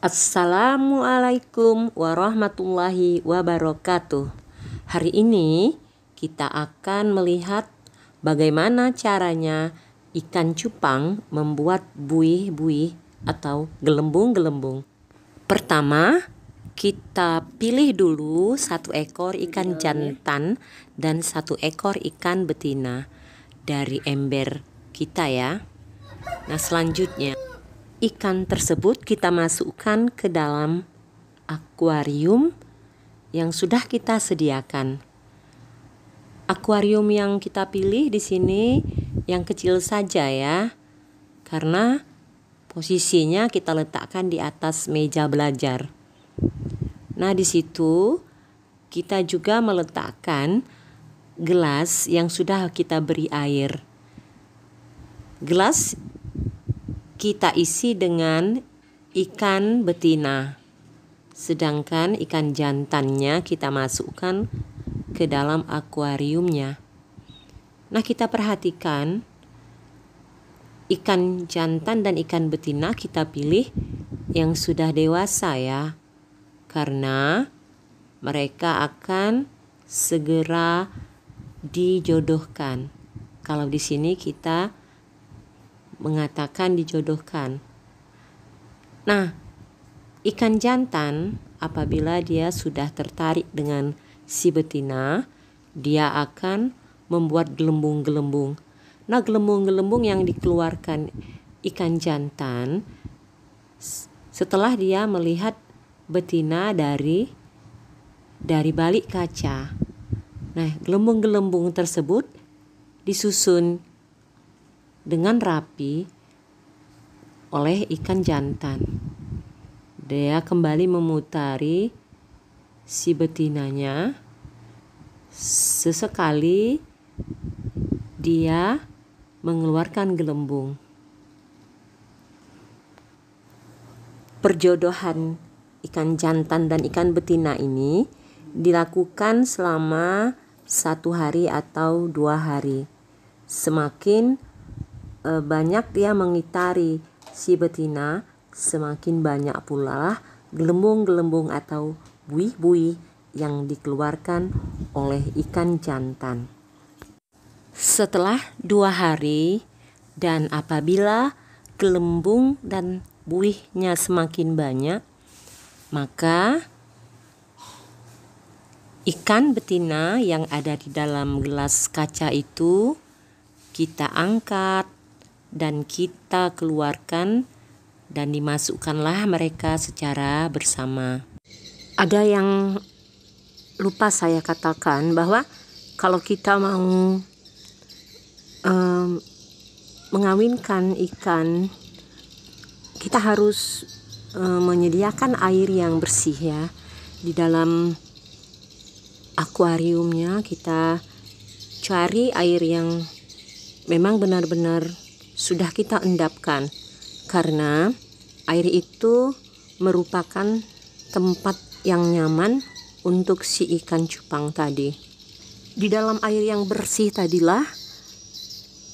Assalamualaikum warahmatullahi wabarakatuh. Hari ini kita akan melihat bagaimana caranya ikan cupang membuat buih-buih atau gelembung-gelembung. Pertama, kita pilih dulu satu ekor ikan iya, iya. jantan dan satu ekor ikan betina dari ember kita ya. Nah, selanjutnya ikan tersebut kita masukkan ke dalam akuarium yang sudah kita sediakan. Akuarium yang kita pilih di sini yang kecil saja ya. Karena posisinya kita letakkan di atas meja belajar. Nah, di situ kita juga meletakkan gelas yang sudah kita beri air. Gelas kita isi dengan ikan betina. Sedangkan ikan jantannya kita masukkan ke dalam akuariumnya. Nah, kita perhatikan ikan jantan dan ikan betina kita pilih yang sudah dewasa ya. Karena mereka akan segera dijodohkan. Kalau di sini kita mengatakan dijodohkan. Nah, ikan jantan apabila dia sudah tertarik dengan si betina, dia akan membuat gelembung-gelembung. Nah, gelembung-gelembung yang dikeluarkan ikan jantan setelah dia melihat betina dari dari balik kaca. Nah, gelembung-gelembung tersebut disusun dengan rapi oleh ikan jantan. Dia kembali memutari si betinanya. Sesekali dia mengeluarkan gelembung. Perjodohan ikan jantan dan ikan betina ini dilakukan selama satu hari atau dua hari. Semakin e, banyak yang mengitari si betina, semakin banyak pula gelembung-gelembung atau buih-buih yang dikeluarkan oleh ikan jantan. Setelah dua hari, dan apabila gelembung dan buihnya semakin banyak, maka ikan betina yang ada di dalam gelas kaca itu kita angkat dan kita keluarkan dan dimasukkanlah mereka secara bersama. Ada yang lupa saya katakan bahwa kalau kita mau um, mengawinkan ikan, kita harus um, menyediakan air yang bersih ya di dalam akuariumnya kita cari air yang memang benar-benar sudah kita endapkan karena air itu merupakan tempat yang nyaman untuk si ikan cupang tadi. Di dalam air yang bersih tadilah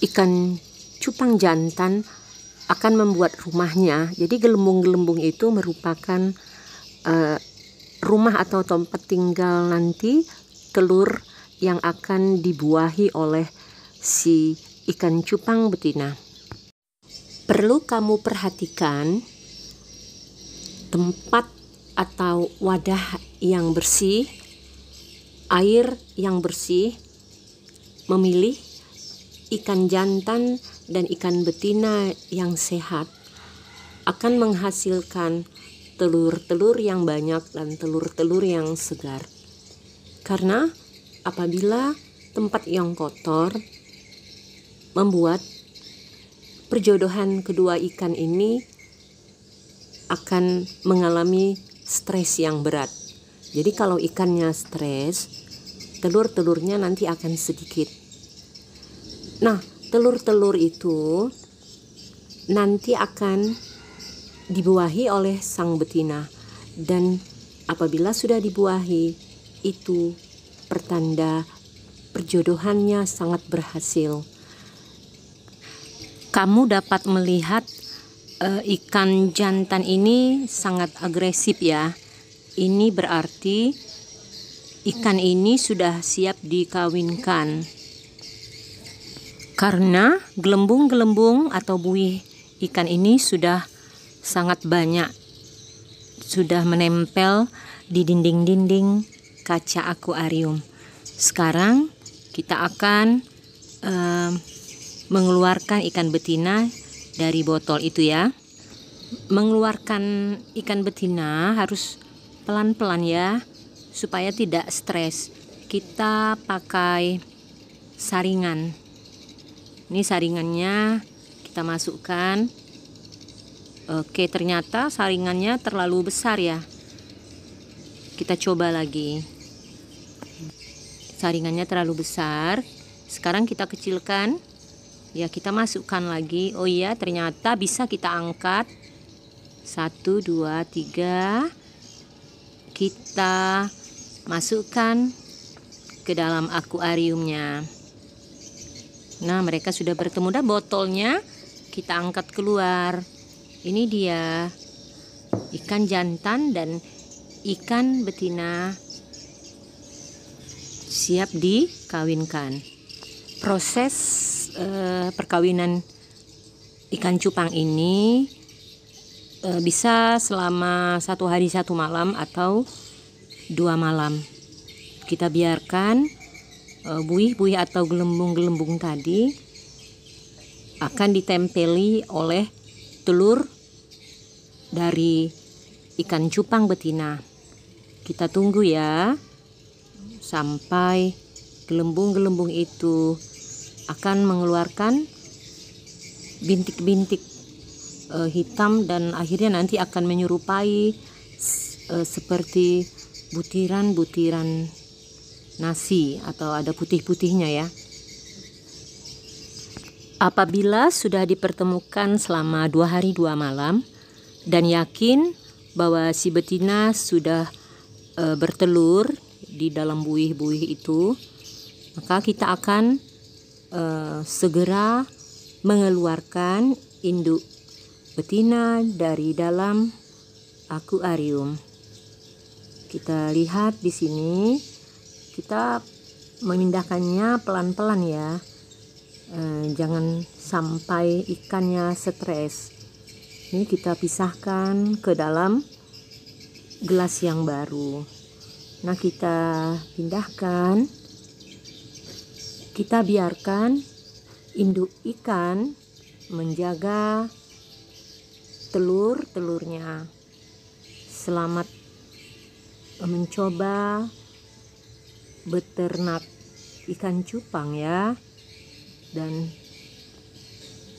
ikan cupang jantan akan membuat rumahnya. Jadi gelembung-gelembung itu merupakan uh, rumah atau tempat tinggal nanti telur yang akan dibuahi oleh si ikan cupang betina perlu kamu perhatikan tempat atau wadah yang bersih, air yang bersih, memilih ikan jantan dan ikan betina yang sehat akan menghasilkan telur-telur yang banyak dan telur-telur yang segar. Karena apabila tempat yang kotor membuat perjodohan kedua ikan ini akan mengalami stres yang berat. Jadi kalau ikannya stres, telur-telurnya nanti akan sedikit. Nah, telur-telur itu nanti akan dibuahi oleh sang betina dan apabila sudah dibuahi itu pertanda perjodohannya sangat berhasil kamu dapat melihat e, ikan jantan ini sangat agresif ya. Ini berarti ikan ini sudah siap dikawinkan. Karena gelembung-gelembung atau buih ikan ini sudah sangat banyak. Sudah menempel di dinding-dinding kaca akuarium. Sekarang kita akan uh, mengeluarkan ikan betina dari botol itu ya. Mengeluarkan ikan betina harus pelan-pelan ya supaya tidak stres. Kita pakai saringan. Ini saringannya kita masukkan. Oke, ternyata saringannya terlalu besar ya. Kita coba lagi. Saringannya terlalu besar. Sekarang kita kecilkan ya kita masukkan lagi oh iya ternyata bisa kita angkat satu dua tiga kita masukkan ke dalam akuariumnya nah mereka sudah bertemu dan botolnya kita angkat keluar ini dia ikan jantan dan ikan betina siap dikawinkan proses eh, perkawinan ikan cupang ini eh, bisa selama satu hari satu malam atau dua malam kita biarkan eh, buih-buih atau gelembung-gelembung tadi akan ditempeli oleh telur dari ikan cupang betina kita tunggu ya sampai gelembung-gelembung itu akan mengeluarkan bintik-bintik e, hitam dan akhirnya nanti akan menyerupai e, seperti butiran-butiran nasi atau ada putih-putihnya ya. Apabila sudah dipertemukan selama dua hari dua malam dan yakin bahwa si betina sudah e, bertelur di dalam buih-buih itu, maka kita akan uh, segera mengeluarkan induk betina dari dalam akuarium. Kita lihat di sini kita memindahkannya pelan-pelan ya. uh, jangan sampai ikannya stres. Ini kita pisahkan ke dalam gelas yang baru. Nah, kita pindahkan kita biarkan induk ikan menjaga telur-telurnya. Selamat mencoba beternak ikan cupang ya. Dan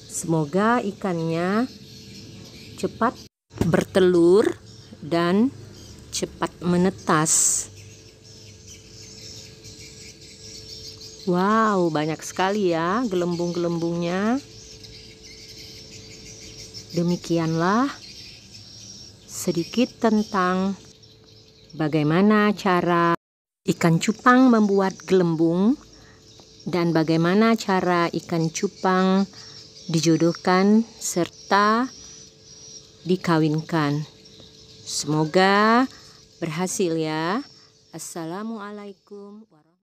semoga ikannya cepat bertelur dan cepat menetas. Wow, banyak sekali ya gelembung-gelembungnya. Demikianlah sedikit tentang bagaimana cara ikan cupang membuat gelembung dan bagaimana cara ikan cupang dijodohkan serta dikawinkan. Semoga berhasil ya. Assalamualaikum warahmatullahi